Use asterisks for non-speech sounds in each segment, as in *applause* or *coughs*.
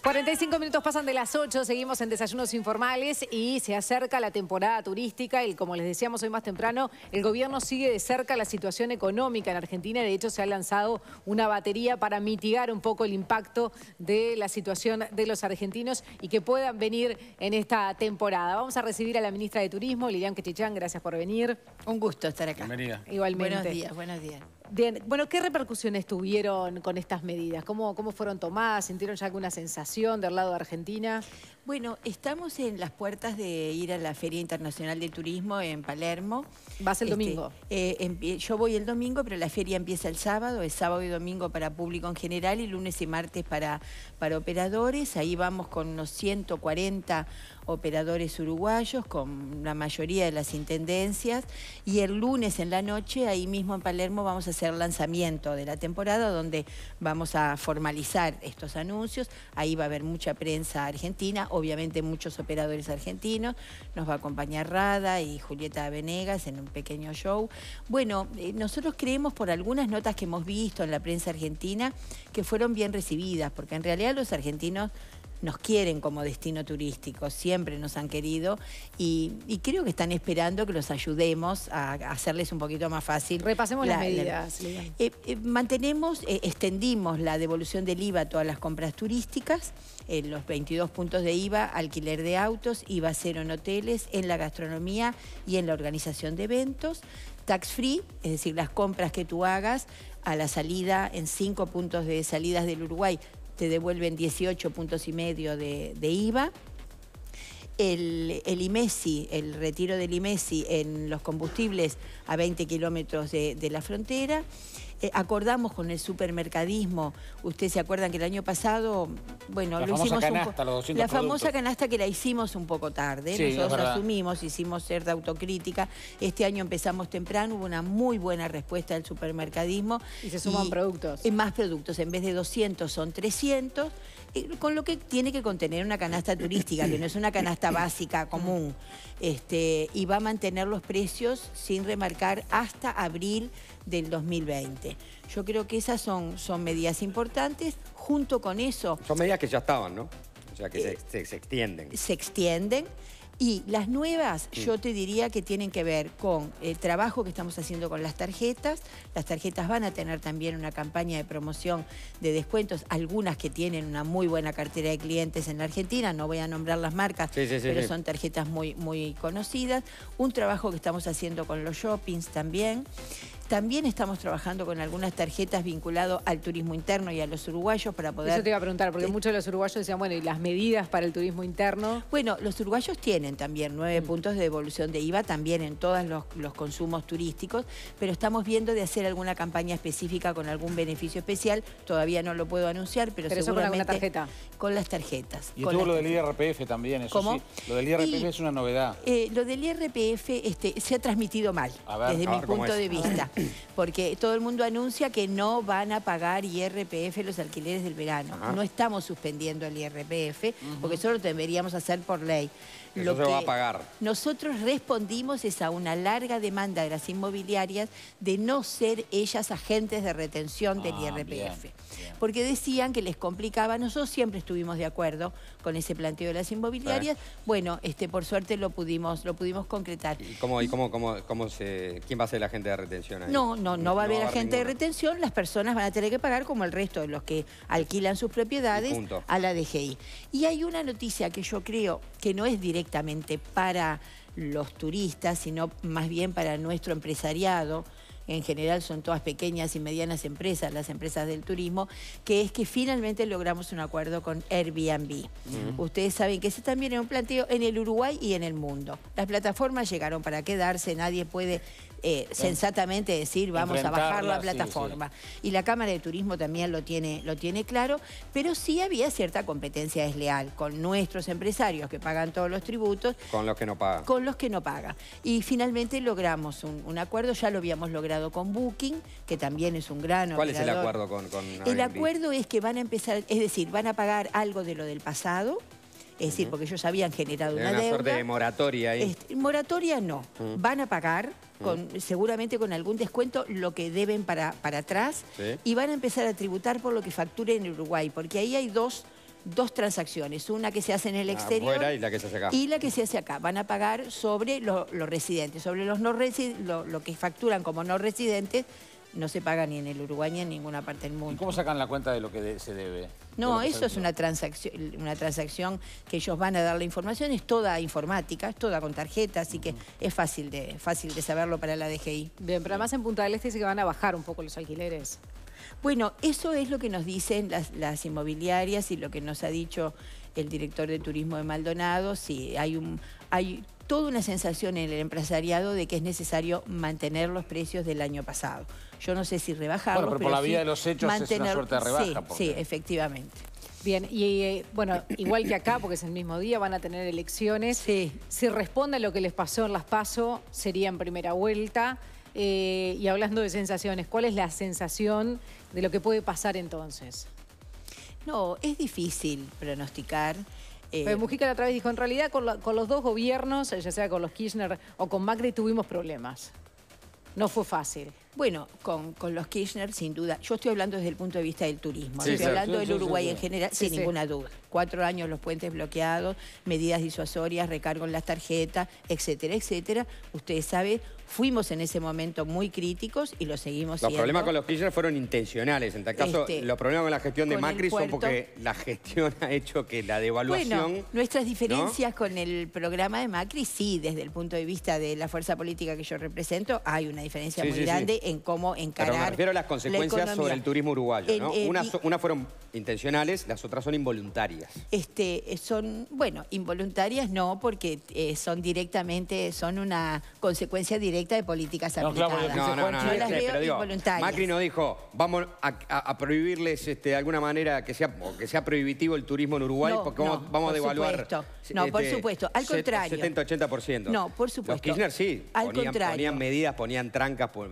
45 minutos pasan de las 8, seguimos en Desayunos Informales y se acerca la temporada turística y como les decíamos hoy más temprano, el gobierno sigue de cerca la situación económica en Argentina de hecho se ha lanzado una batería para mitigar un poco el impacto de la situación de los argentinos y que puedan venir en esta temporada. Vamos a recibir a la ministra de Turismo, Lilian Quechichán, gracias por venir. Un gusto estar acá. Bienvenida. Igualmente. Buenos días, buenos días bueno, ¿qué repercusiones tuvieron con estas medidas? ¿Cómo, ¿Cómo fueron tomadas? ¿Sintieron ya alguna sensación del lado de Argentina? Bueno, estamos en las puertas de ir a la Feria Internacional de Turismo en Palermo. ¿Vas el este, domingo? Eh, yo voy el domingo, pero la feria empieza el sábado, es sábado y domingo para público en general y lunes y martes para, para operadores. Ahí vamos con unos 140 operadores uruguayos con la mayoría de las intendencias y el lunes en la noche, ahí mismo en Palermo, vamos a hacer lanzamiento de la temporada donde vamos a formalizar estos anuncios. Ahí va a haber mucha prensa argentina, obviamente muchos operadores argentinos. Nos va a acompañar Rada y Julieta Venegas en un pequeño show. Bueno, eh, nosotros creemos por algunas notas que hemos visto en la prensa argentina que fueron bien recibidas, porque en realidad los argentinos nos quieren como destino turístico, siempre nos han querido y, creo que están esperando que los ayudemos a, hacerles un poquito más fácil. Repasemos las medidas. Eh, eh, mantenemos, eh, extendimos la devolución del IVA a todas las compras turísticas, en los 22 puntos de IVA, alquiler de autos, IVA cero en hoteles, en la gastronomía y en la organización de eventos tax free, es decir, las compras que tú hagas a la salida en cinco puntos de salidas del Uruguay te devuelven 18 puntos y medio de, IVA. El, IMESI, e el retiro del IMESI e en los combustibles a 20 kilómetros de la frontera eh, acordamos con el supermercadismo, ustedes se acuerdan que el año pasado, bueno, la lo hicimos La famosa canasta que la hicimos un poco tarde, Nosotros nosotros asumimos, hicimos cierta autocrítica, este año empezamos temprano, hubo una muy buena respuesta del supermercadismo. Y se suman productos. Y eh, más productos, en vez de 200 son 300 eh, con lo que tiene que contener una canasta turística, que no es una canasta básica común, este, y va a mantener los precios sin remarcar hasta abril del 2020. Yo creo que esas son, son medidas importantes. Junto con eso... Son medidas que ya estaban, ¿no? O sea, que eh, se extienden. Se extienden. Y las nuevas yo te diría que tienen que ver con el trabajo que estamos haciendo con las tarjetas. Las tarjetas van a tener también una campaña de promoción de descuentos, algunas que tienen una muy buena cartera de clientes en la Argentina, no voy a nombrar las marcas, pero son tarjetas muy, muy conocidas. Un trabajo que estamos haciendo con los shoppings también. También estamos trabajando con algunas tarjetas vinculadas al turismo interno y a los uruguayos para poder... Eso te iba a preguntar, porque muchos de los uruguayos decían, bueno, ¿y las medidas para el turismo interno? Bueno, los uruguayos tienen también nueve mm. puntos de devolución de IVA, también en todos los, consumos turísticos, pero estamos viendo de hacer alguna campaña específica con algún beneficio especial. Todavía no lo puedo anunciar, pero, pero Eso con alguna tarjeta? Con las tarjetas. Y tú lo del IRPF también, eso sí. Lo del IRPF es una novedad. Eh, lo del IRPF este, se ha transmitido mal, desde mi punto de vista porque todo el mundo anuncia que no van a pagar IRPF los alquileres del verano. No estamos suspendiendo el IRPF, porque eso lo deberíamos hacer por ley va a pagar. Nosotros respondimos es a una larga demanda de las inmobiliarias de no ser ellas agentes de retención del ah, IRPF. Porque decían que les complicaba, nosotros siempre estuvimos de acuerdo con ese planteo de las inmobiliarias. Bueno, este, por suerte lo pudimos, lo pudimos concretar. ¿Y cómo, cómo, cómo, se, quién va a ser el agente de retención ahí? No, no, no, va a haber agente de retención, las personas van a tener que pagar como el resto de los que alquilan sus propiedades a la DGI. Y hay una noticia que yo creo que no es directa directamente para los turistas, sino más bien para nuestro empresariado. En general son todas pequeñas y medianas empresas, las empresas del turismo, que es que finalmente logramos un acuerdo con Airbnb. Ustedes saben que ese también es un planteo en el Uruguay y en el mundo. Las plataformas llegaron para quedarse, nadie puede eh, sensatamente decir vamos a bajar la plataforma. Y la Cámara de Turismo también lo tiene, lo tiene claro, pero sí había cierta competencia desleal con nuestros empresarios que pagan todos los tributos. Con los que no pagan. Con los que no pagan. Y finalmente logramos un, acuerdo, ya lo habíamos logrado con Booking, que también es un gran ¿Cuál es el acuerdo con El acuerdo es que van a empezar, es decir, van a pagar algo de lo del pasado, es decir, porque ellos habían generado una, una deuda. Una de moratoria ahí. Este, moratoria no. Van a pagar, con, seguramente con algún descuento, lo que deben para, para atrás y van a empezar a tributar por lo que facturen en Uruguay, porque ahí hay dos transacciones, una que se hace en el ah, exterior y la que se hace acá. Van a pagar sobre los residentes, sobre los no lo, que facturan como no residentes, no se paga ni en el Uruguay ni en ninguna parte del mundo. ¿Y cómo sacan la cuenta de lo que se debe? No, eso es una transacción, una transacción que ellos van a dar la información, es toda informática, es toda con tarjeta, así que es fácil de, fácil de saberlo para la DGI. Bien, pero además en Punta del Este dice que van a bajar un poco los alquileres. Bueno, eso es lo que nos dicen las, las inmobiliarias y lo que nos ha dicho el director de turismo de Maldonado, sí, hay un... Hay, toda una sensación en el empresariado de que es necesario mantener los precios del año pasado. Yo no sé si rebajarlos, bueno, pero, por la vía de los hechos es una suerte de rebaja. Sí, sí efectivamente. Bien, y eh, bueno, igual que acá, porque es el mismo día, van a tener elecciones. Sí. Si responde a lo que les pasó en las PASO, sería en primera vuelta. Eh, y hablando de sensaciones, ¿cuál es la sensación de lo que puede pasar entonces? No, es difícil pronosticar. Eh, Mujica la otra vez dijo, en realidad con, con, los dos gobiernos, eh, ya sea con los Kirchner o con Macri, tuvimos problemas. No fue fácil. Bueno, con, los Kirchner, sin duda. Yo estoy hablando desde el punto de vista del turismo, estoy hablando del Uruguay en general, sin ninguna duda. Cuatro años los puentes bloqueados, medidas disuasorias, recargo en las tarjetas, etcétera, etcétera. Ustedes saben, fuimos en ese momento muy críticos y lo seguimos los Los problemas con los Kirchner fueron intencionales. En tal caso, este, los problemas con la gestión de Macri son porque la gestión *laughs* ha hecho que la devaluación... Bueno, nuestras diferencias con el programa de Macri, sí, desde el punto de vista de la fuerza política que yo represento, hay una diferencia muy grande en cómo encarar... Pero me refiero a las consecuencias sobre el turismo uruguayo, ¿no? unas, fueron intencionales, las otras son involuntarias. Este, eh, son, bueno, involuntarias no, porque eh, son directamente, son una consecuencia directa de políticas aplicadas. Claro, no, no, no, no, las veo involuntarias. Macri no dijo, vamos a, prohibirles este, de alguna manera que sea, que sea prohibitivo el turismo en Uruguay, porque vamos, a devaluar... No, por este, supuesto, al contrario. 70-80%. No, por supuesto. Los Kirchner sí, al ponían, contrario. ponían medidas, ponían trancas, por.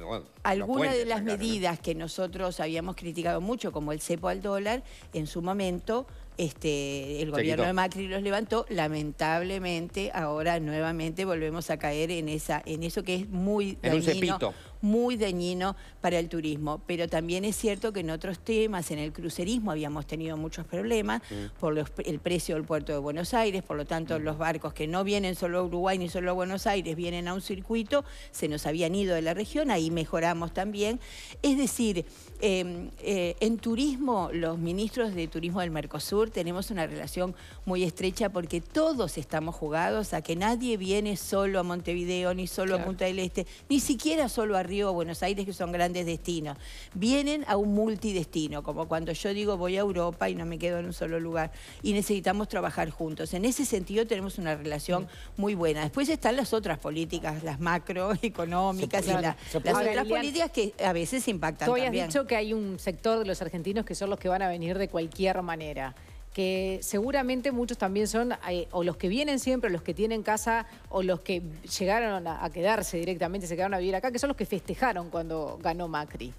Algunas de las medidas que nosotros habíamos criticado mucho, como el cepo al dólar, en su momento este, el gobierno de Macri los levantó, lamentablemente ahora nuevamente volvemos a caer en esa, en eso que es muy en un cepito muy dañino para el turismo. Pero también es cierto que en otros temas, en el crucerismo, habíamos tenido muchos problemas por el precio del puerto de Buenos Aires, por lo tanto mm. los barcos que no vienen solo a Uruguay ni solo a Buenos Aires, vienen a un circuito, se nos habían ido de la región, ahí mejoramos también. Es decir, em, eh, en turismo, los ministros de turismo del Mercosur tenemos una relación muy estrecha porque todos estamos jugados a que nadie viene solo a Montevideo, ni solo a Punta del Este, ni siquiera solo a Río o Buenos Aires, que son grandes destinos. Vienen a un multidestino, como cuando yo digo voy a Europa y no me quedo en un solo lugar. Y necesitamos trabajar juntos. En ese sentido tenemos una relación mm. muy buena. Después están las otras políticas, las macroeconómicas *laughs* las otras políticas que a veces impactan. Tú has dicho que hay un sector de los argentinos que son los que van a venir de cualquier manera que seguramente muchos también son eh, o los que vienen siempre, o los que tienen casa, o los que llegaron a, quedarse directamente, se quedaron a vivir acá, que son los que festejaron cuando ganó Macri.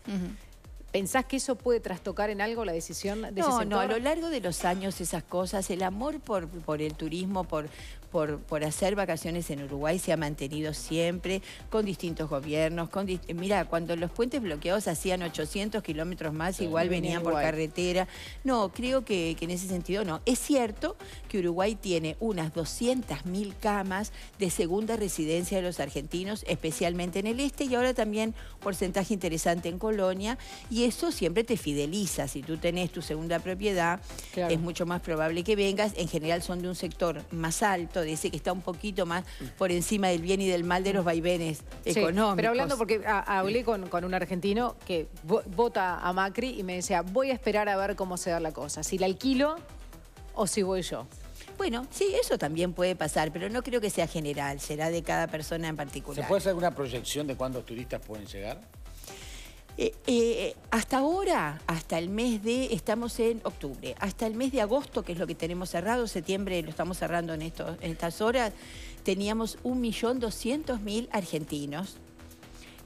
¿Pensás que eso puede trastocar en algo la decisión de no, ese sector? No, a lo largo de los años esas cosas, el amor por, por el turismo, por, por, por, hacer vacaciones en Uruguay se ha mantenido siempre con distintos gobiernos. Con Mira, cuando los puentes bloqueados hacían 800 kilómetros más, igual venían por carretera. No, creo que, en ese sentido no. Es cierto que Uruguay tiene unas 200.000 camas de segunda residencia de los argentinos, especialmente en el este, y ahora también porcentaje interesante en Colonia, y eso siempre te fideliza. Si tú tenés tu segunda propiedad, es mucho más probable que vengas. En general son de un sector más alto Dice que está un poquito más por encima del bien y del mal de los mm. vaivenes económicos. Pero hablando, porque ah, ah, hablé con, con, un argentino que vota a Macri y me decía, voy a esperar a ver cómo se da la cosa, si la alquilo o si voy yo. Bueno, sí, eso también puede pasar, pero no creo que sea general, será de cada persona en particular. ¿Se puede hacer alguna proyección de cuántos turistas pueden llegar? Eh, eh, hasta ahora, hasta el mes de, estamos en octubre, hasta el mes de agosto, que es lo que tenemos cerrado, septiembre lo estamos cerrando en, en estas horas, teníamos 1.200.000 argentinos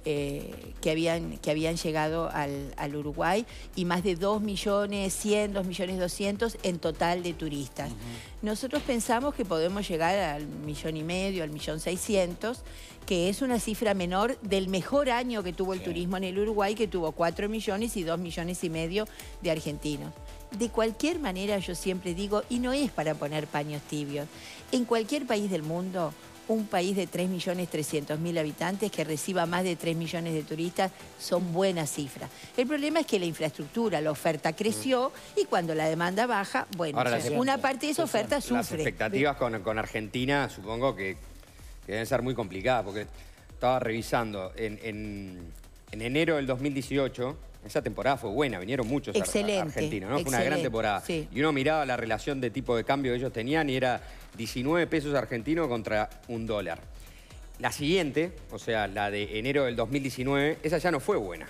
eh, que, habían, que habían llegado al, Uruguay y más de 2 millones 100, millones 200 en total de turistas. Nosotros pensamos que podemos llegar al millón y medio, al millón 600, que es una cifra menor del mejor año que tuvo el turismo en el Uruguay, que tuvo 4 millones y 2 millones y medio de argentinos. De cualquier manera, yo siempre digo, y no es para poner paños tibios, en cualquier país del mundo un país de 3.300.000 habitantes que reciba más de 3 millones de turistas son buenas cifras. El problema es que la infraestructura, la oferta creció y cuando la demanda baja, bueno, una parte de esa oferta sufre. Las expectativas con, Argentina supongo que, deben ser muy complicadas porque estaba revisando en en enero del 2018, esa temporada fue buena, vinieron muchos argentinos, ¿no? Fue una gran temporada. Y uno miraba la relación de tipo de cambio que ellos tenían y era 19 pesos argentinos contra un dólar. La siguiente, o sea, la de enero del 2019, esa ya no fue buena.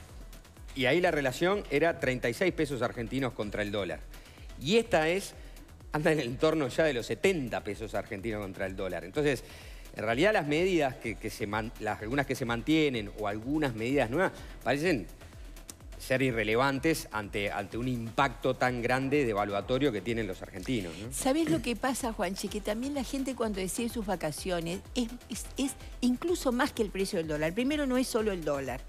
Y ahí la relación era 36 pesos argentinos contra el dólar. Y esta es, anda en el entorno ya de los 70 pesos argentinos contra el dólar. Entonces, en realidad las medidas, que, se las, algunas que se mantienen o algunas medidas nuevas, parecen ser irrelevantes ante, ante un impacto tan grande de evaluatorio que tienen los argentinos. ¿no? ¿Sabés lo que pasa, Juanchi? Que también la gente cuando decide sus vacaciones es, incluso más que el precio del dólar. Primero no es solo el dólar.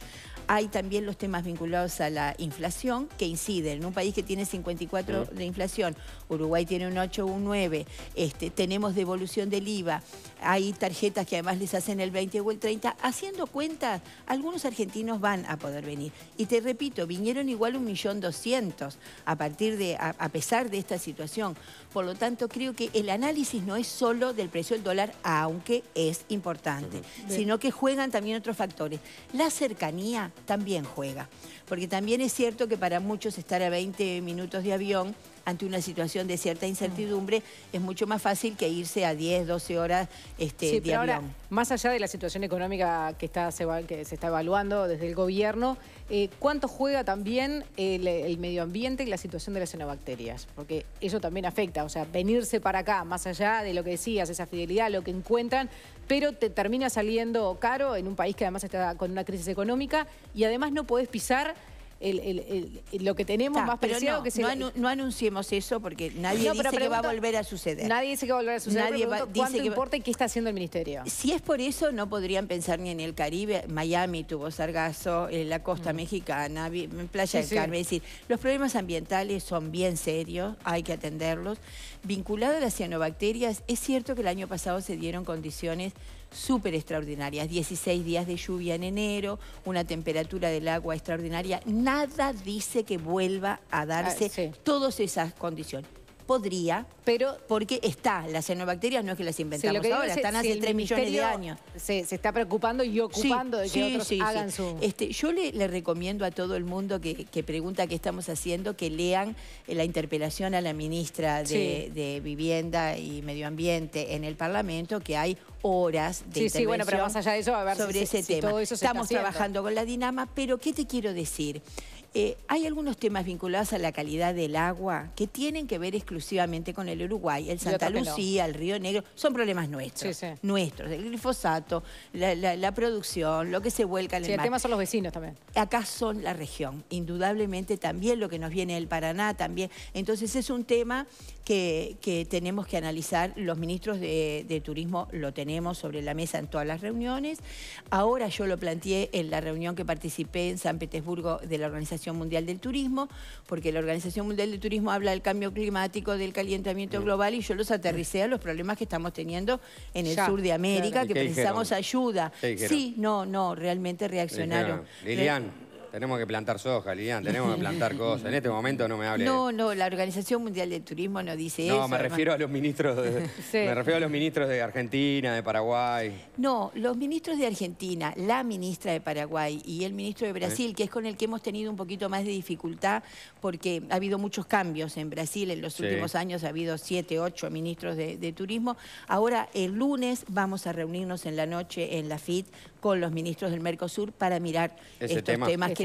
Hay también los temas vinculados a la inflación que inciden. En un país que tiene 54 de inflación, Uruguay tiene un 8, un 9, este, tenemos devolución del IVA, hay tarjetas que además les hacen el 20 o el 30. Haciendo cuentas, algunos argentinos van a poder venir. Y te repito, vinieron igual un millón doscientos a partir de, a pesar de esta situación. Por lo tanto, creo que el análisis no es solo del precio del dólar, aunque es importante, sino que juegan también otros factores. La cercanía también juega, porque también es cierto que para muchos estar a 20 minutos de avión ante una situación de cierta mm. incertidumbre, es mucho más fácil que irse a 10, 12 horas este, Ahora, más allá de la situación económica que, está, se, está evaluando desde el gobierno, eh, ¿cuánto juega también el, medio ambiente y la situación de las xenobacterias? Porque eso también afecta, o sea, venirse para acá, más allá de lo que decías, esa fidelidad, lo que encuentran, pero te termina saliendo caro en un país que además está con una crisis económica y además no podés pisar lo que tenemos más preciado que no, no, anunciemos eso porque nadie dice que va a volver a suceder. Nadie dice que va a volver a suceder. Nadie ¿Cuánto importa qué está haciendo el Ministerio? Si es por eso, no podrían pensar ni en el Caribe. Miami tuvo sargazo, en eh, la costa mm. mexicana, en Playa del Carmen. Es decir, los problemas ambientales son bien serios, hay que atenderlos. Vinculado a las cianobacterias, es cierto que el año pasado se dieron condiciones súper extraordinarias. 16 días de lluvia en enero, una temperatura del agua extraordinaria. Nada dice que vuelva a darse ah, todas esas condiciones. Podría, pero porque está, las cianobacterias no es que las inventamos ahora, están hace 3 millones de años. Se, está preocupando y ocupando de que otros hagan su... Este, yo le, recomiendo a todo el mundo que, pregunta qué estamos haciendo, que lean eh, la interpelación a la ministra de, Vivienda y Medio Ambiente en el Parlamento, que hay horas de sobre ese tema. Estamos trabajando con la Dinama, pero ¿qué te quiero decir? Eh, hay algunos temas vinculados a la calidad del agua que tienen que ver exclusivamente con el Uruguay, el Santa Lucía, el Río Negro, son problemas nuestros, nuestros, el glifosato, la, producción, lo que se vuelca en el, tema son los vecinos también. Acá son la región, indudablemente también lo que nos viene del Paraná, también. Entonces es un tema que, tenemos que analizar, los ministros de turismo lo tenemos sobre la mesa en todas las reuniones, ahora yo lo planteé en la reunión que participé en San Petersburgo de la organización Mundial del Turismo, porque la Organización Mundial del Turismo habla del cambio climático, del calentamiento global, y yo los aterricé a los problemas que estamos teniendo en el sur de América, que necesitamos ayuda. Sí, no, no, realmente reaccionaron. Tenemos que plantar soja, Lilian, tenemos que plantar cosas. En este momento no me hable. No, no, la Organización Mundial de Turismo no dice eso. No, me refiero a los ministros de, *laughs* me refiero a los ministros de Argentina, de Paraguay. No, los ministros de Argentina, la ministra de Paraguay y el ministro de Brasil, que es con el que hemos tenido un poquito más de dificultad porque ha habido muchos cambios en Brasil en los últimos años, ha habido siete, ocho ministros de, turismo. Ahora el lunes vamos a reunirnos en la noche en la FIT con los ministros del Mercosur para mirar estos temas que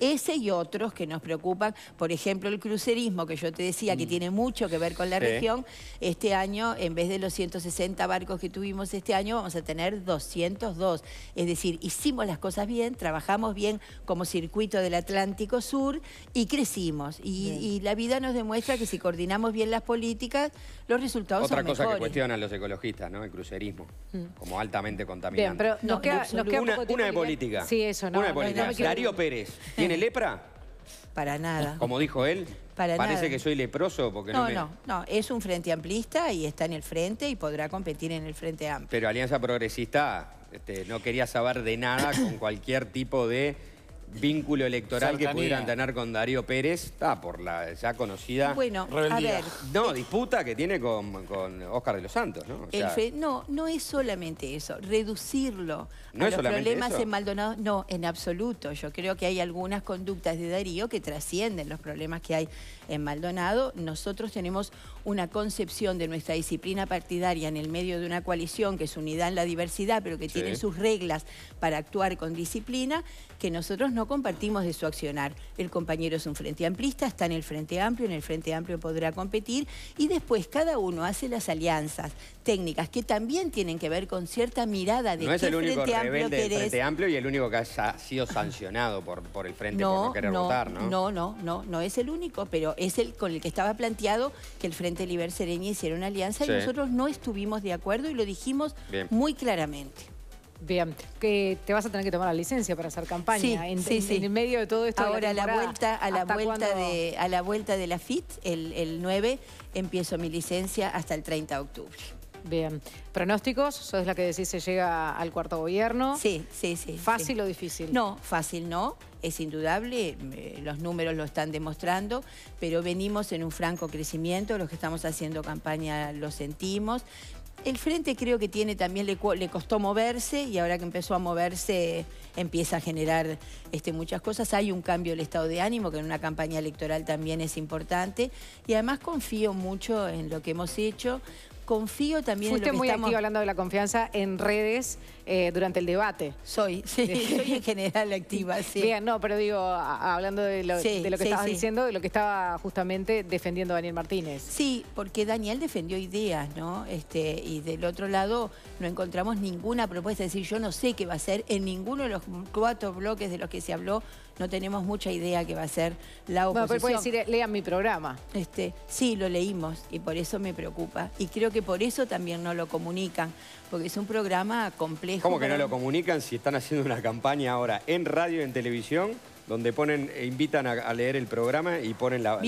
ese y otros que nos preocupan, por ejemplo el crucerismo que yo te decía que mm. tiene mucho que ver con la región, este año en vez de los 160 barcos que tuvimos este año vamos a tener 202, es decir, hicimos las cosas bien, trabajamos bien como circuito del Atlántico Sur y crecimos y, la vida nos demuestra que si coordinamos bien las políticas, los resultados son mejores. Otra cosa que cuestionan los ecologistas, ¿no? El crucerismo, mm. como altamente contaminante. Bien, pero nos queda, una, de política. Sí, eso, no. Una de política. Darío Pérez. ¿tiene lepra? *laughs* Para nada. Como dijo él, Para parece que soy leproso porque no, no No, es un frente amplista y está en el frente y podrá competir en el frente amplio. Pero Alianza Progresista este, no quería saber de nada con *coughs* cualquier tipo de vínculo electoral que pudieran tener con Darío Pérez, está por la ya conocida... Bueno, No, disputa que tiene con, con de los Santos, ¿no? no, es solamente eso, reducirlo a los problemas en Maldonado, no, en absoluto. Yo creo que hay algunas conductas de Darío que trascienden los problemas que hay en Maldonado. Nosotros tenemos una concepción de nuestra disciplina partidaria en el medio de una coalición que es unidad en la diversidad, pero que tiene sus reglas para actuar con disciplina, que nosotros no compartimos de su accionar. El compañero es un frente amplista, está en el frente amplio, en el frente amplio podrá competir y después cada uno hace las alianzas técnicas que también tienen que ver con cierta mirada de no es el único frente amplio del Frente Amplio y el único que ha sido sancionado por, por el frente no, por no querer no, ¿no? No, no, no, es el único, pero es el con el que estaba planteado que el Frente Liber Sereña hiciera una alianza y nosotros no estuvimos de acuerdo y lo dijimos muy claramente. Bien, que te vas a tener que tomar la licencia para hacer campaña en, en, medio de todo esto. Ahora la a la vuelta, a la vuelta de, a la vuelta de la FIT, el, 9, empiezo mi licencia hasta el 30 de octubre. Bien. ¿Pronósticos? ¿Es la que decís se llega al cuarto gobierno? Sí, sí, sí. ¿Fácil o difícil? No, fácil no. Es indudable, eh, los números lo están demostrando, pero venimos en un franco crecimiento, los que estamos haciendo campaña lo sentimos, el frente creo que tiene también le, costó moverse y ahora que empezó a moverse empieza a generar este, muchas cosas. Hay un cambio del estado de ánimo que en una campaña electoral también es importante y además confío mucho en lo que hemos hecho. Confío también en lo que muy estamos... hablando de la confianza en redes eh, durante el debate. Soy, *laughs* soy en general activa, sí. Bien, no, pero digo, hablando de lo, que estabas diciendo, de lo que estaba justamente defendiendo Daniel Martínez. Sí, porque Daniel defendió ideas, ¿no? Este, y del otro lado no encontramos ninguna propuesta. Es decir, yo no sé qué va a ser en ninguno de los cuatro bloques de los que se habló, no tenemos mucha idea qué va a ser la oposición. Bueno, pero puede decir, lean mi programa. Este, sí, lo leímos y por eso me preocupa. Y creo que por eso también no lo comunican porque es un programa complejo. ¿Cómo que no lo comunican si están haciendo una campaña ahora en radio y en televisión? donde ponen, eh, invitan a, leer el programa y ponen la,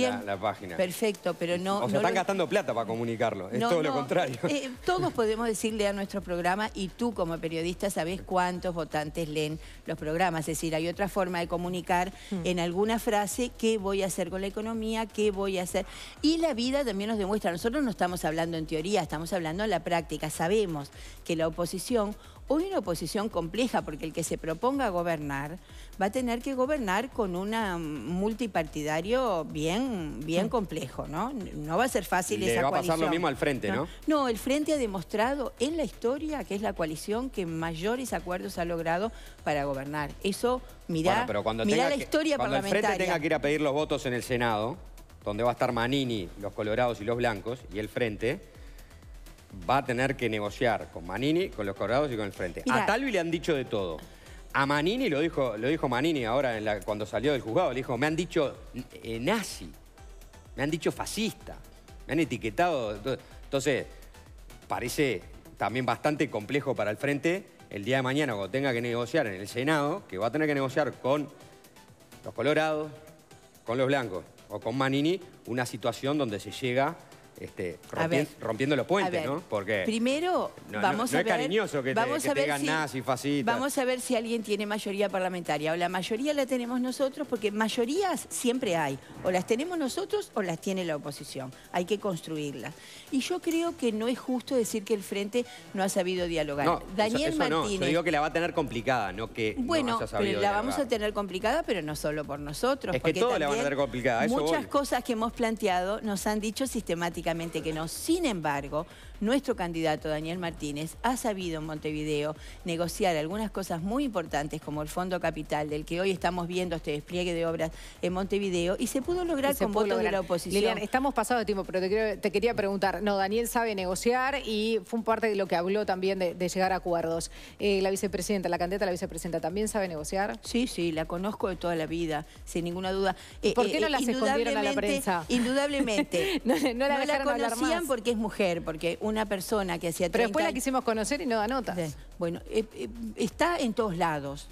página. Perfecto, pero no... O sea, están gastando plata para comunicarlo, es todo lo contrario. Eh, *laughs* todos podemos decirle a nuestro programa y tú como periodista sabes cuántos votantes leen los programas. Es decir, hay otra forma de comunicar hmm. en alguna frase qué voy a hacer con la economía, qué voy a hacer. Y la vida también nos demuestra, nosotros no estamos hablando en teoría, estamos hablando en la práctica. Sabemos que la oposición Hoy una oposición compleja porque el que se proponga gobernar va a tener que gobernar con un multipartidario bien, bien mm. complejo, ¿no? No va a ser fácil esa coalición. Le va a pasar lo mismo al frente, ¿no? ¿no? el frente ha demostrado en la historia que es la coalición que mayores acuerdos ha logrado para gobernar. Eso, mira, la historia cuando el frente tenga que ir a pedir los votos en el Senado, donde va a estar Manini, los colorados y los blancos, y el frente va a tener que negociar con Manini, con los Colorados y con el Frente. A Talvi le han dicho de todo. A Manini, lo dijo, lo dijo Manini ahora cuando salió del juzgado, le dijo, me han dicho eh, nazi, me han dicho fascista, me han etiquetado. Entonces, parece también bastante complejo para el Frente el día de mañana cuando tenga que negociar en el Senado, que va a tener que negociar con los colorados, con los blancos o con Manini, una situación donde se llega este, rompiendo los puentes, ¿no? Porque primero vamos a ver, cariñoso que vamos a ver si, Vamos a ver si alguien tiene mayoría parlamentaria. O la mayoría la tenemos nosotros, porque mayorías siempre hay. O las tenemos nosotros o las tiene la oposición. Hay que construirlas. Y yo creo que no es justo decir que el Frente no ha sabido dialogar. Daniel Martínez... Yo digo que la va a tener complicada, no que Bueno, sabido la vamos a tener complicada, pero no solo por nosotros. Es que todo la van a tener complicada. muchas cosas que hemos planteado nos han dicho sistemáticamente que no. Sin embargo, nuestro candidato Daniel Martínez ha sabido en Montevideo negociar algunas cosas muy importantes como el Fondo Capital, del que hoy estamos viendo este despliegue de obras en Montevideo, y se pudo lograr con votos de la oposición. Lilian, estamos pasado de tiempo, pero te, quería preguntar. No, Daniel sabe negociar y fue parte de lo que habló también de, llegar a acuerdos. Eh, la vicepresidenta, la candidata la vicepresidenta, ¿también sabe negociar? Sí, sí, la conozco de toda la vida, sin ninguna duda. ¿Por eh, qué no eh, la escondieron a la prensa? Indudablemente. *laughs* no, la, conocían porque es mujer, porque una persona que hacía 30 Pero después la quisimos conocer y no da notas. Bueno, eh, eh, está en todos lados.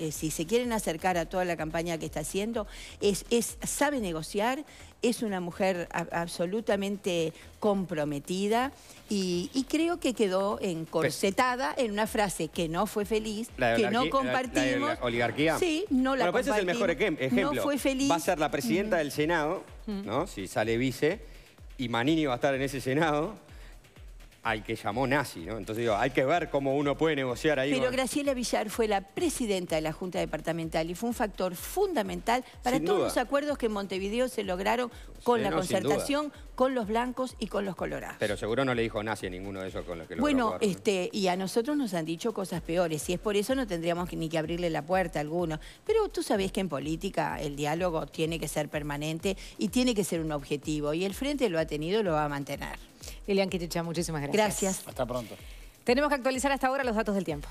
Eh, si se quieren acercar a toda la campaña que está haciendo, es, es sabe negociar, es una mujer absolutamente comprometida y, creo que quedó encorsetada en una frase que no fue feliz, que no compartimos. La, oligarquía. Sí, no la bueno, pues ese es el mejor ejemplo. No fue feliz. Va a ser la presidenta del Senado, ¿no? si sale vice, y Manini va a estar en ese Senado. Hay que llamó nazi, ¿no? Entonces digo, hay que ver cómo uno puede negociar ahí. Pero Graciela Villar fue la presidenta de la Junta Departamental y fue un factor fundamental para todos los acuerdos que en Montevideo se lograron con la concertación, con los blancos y con los colorados. Pero seguro no le dijo nazi a ninguno de esos con los que Bueno, este, y a nosotros nos han dicho cosas peores y es por eso no tendríamos ni que abrirle la puerta a alguno. Pero tú sabés que en política el diálogo tiene que ser permanente y tiene que ser un objetivo y el Frente lo ha tenido y lo va a mantener. Elian Kichicha, muchísimas gracias. Gracias. Hasta pronto. Tenemos que actualizar hasta ahora los datos del tiempo.